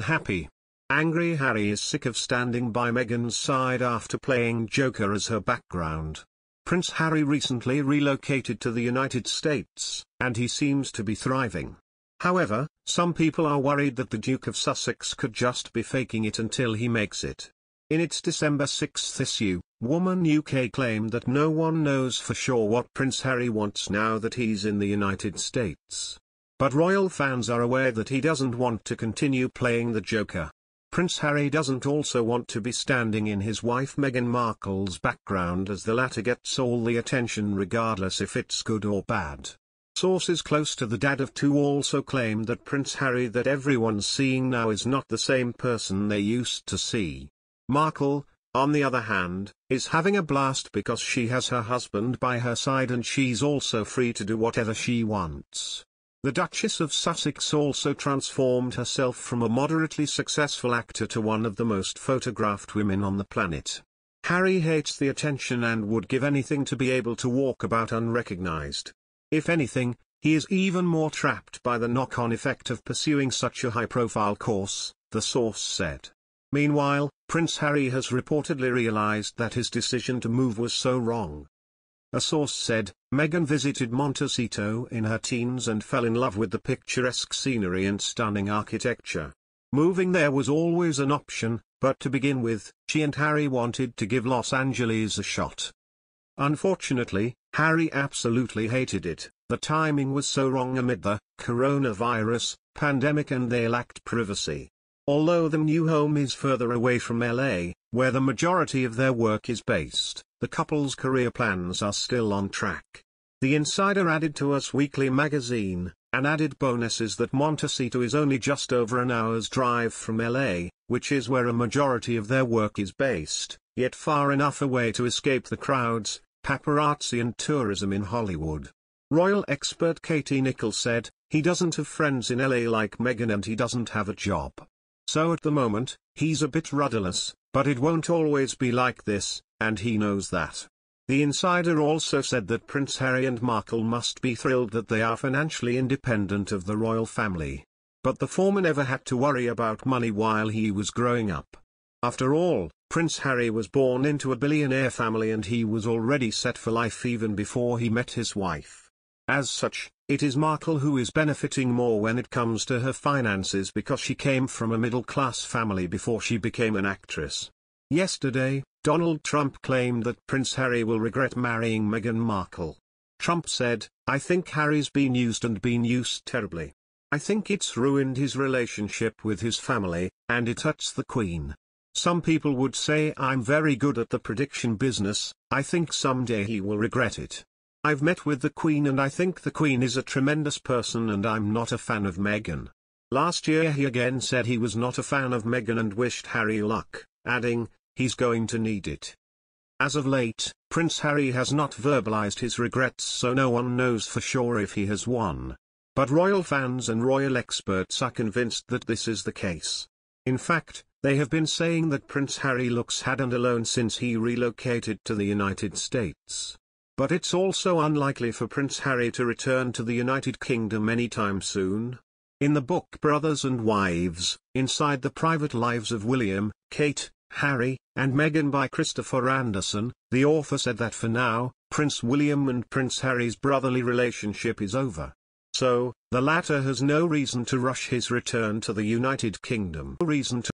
unhappy. Angry Harry is sick of standing by Meghan's side after playing Joker as her background. Prince Harry recently relocated to the United States, and he seems to be thriving. However, some people are worried that the Duke of Sussex could just be faking it until he makes it. In its December 6 issue, Woman UK claimed that no one knows for sure what Prince Harry wants now that he's in the United States. But royal fans are aware that he doesn't want to continue playing the Joker. Prince Harry doesn't also want to be standing in his wife Meghan Markle's background as the latter gets all the attention regardless if it's good or bad. Sources close to the dad of two also claim that Prince Harry that everyone's seeing now is not the same person they used to see. Markle, on the other hand, is having a blast because she has her husband by her side and she's also free to do whatever she wants. The Duchess of Sussex also transformed herself from a moderately successful actor to one of the most photographed women on the planet. Harry hates the attention and would give anything to be able to walk about unrecognized. If anything, he is even more trapped by the knock-on effect of pursuing such a high-profile course, the source said. Meanwhile, Prince Harry has reportedly realized that his decision to move was so wrong, a source said, Meghan visited Montecito in her teens and fell in love with the picturesque scenery and stunning architecture. Moving there was always an option, but to begin with, she and Harry wanted to give Los Angeles a shot. Unfortunately, Harry absolutely hated it, the timing was so wrong amid the coronavirus pandemic and they lacked privacy. Although the new home is further away from LA, where the majority of their work is based, the couple's career plans are still on track. The insider added to Us Weekly magazine, an added bonus is that Montecito is only just over an hour's drive from LA, which is where a majority of their work is based, yet far enough away to escape the crowds, paparazzi and tourism in Hollywood. Royal expert Katie Nichols said, he doesn't have friends in LA like Meghan and he doesn't have a job. So at the moment, he's a bit rudderless, but it won't always be like this, and he knows that. The insider also said that Prince Harry and Markle must be thrilled that they are financially independent of the royal family. But the former never had to worry about money while he was growing up. After all, Prince Harry was born into a billionaire family and he was already set for life even before he met his wife. As such, it is Markle who is benefiting more when it comes to her finances because she came from a middle-class family before she became an actress. Yesterday, Donald Trump claimed that Prince Harry will regret marrying Meghan Markle. Trump said, I think Harry's been used and been used terribly. I think it's ruined his relationship with his family, and it hurts the Queen. Some people would say I'm very good at the prediction business, I think someday he will regret it. I've met with the Queen and I think the Queen is a tremendous person and I'm not a fan of Meghan. Last year he again said he was not a fan of Meghan and wished Harry luck, adding, he's going to need it. As of late, Prince Harry has not verbalized his regrets so no one knows for sure if he has won. But royal fans and royal experts are convinced that this is the case. In fact, they have been saying that Prince Harry looks had and alone since he relocated to the United States. But it's also unlikely for Prince Harry to return to the United Kingdom anytime soon. In the book Brothers and Wives, Inside the Private Lives of William, Kate, Harry, and Meghan by Christopher Anderson, the author said that for now, Prince William and Prince Harry's brotherly relationship is over. So, the latter has no reason to rush his return to the United Kingdom. No reason to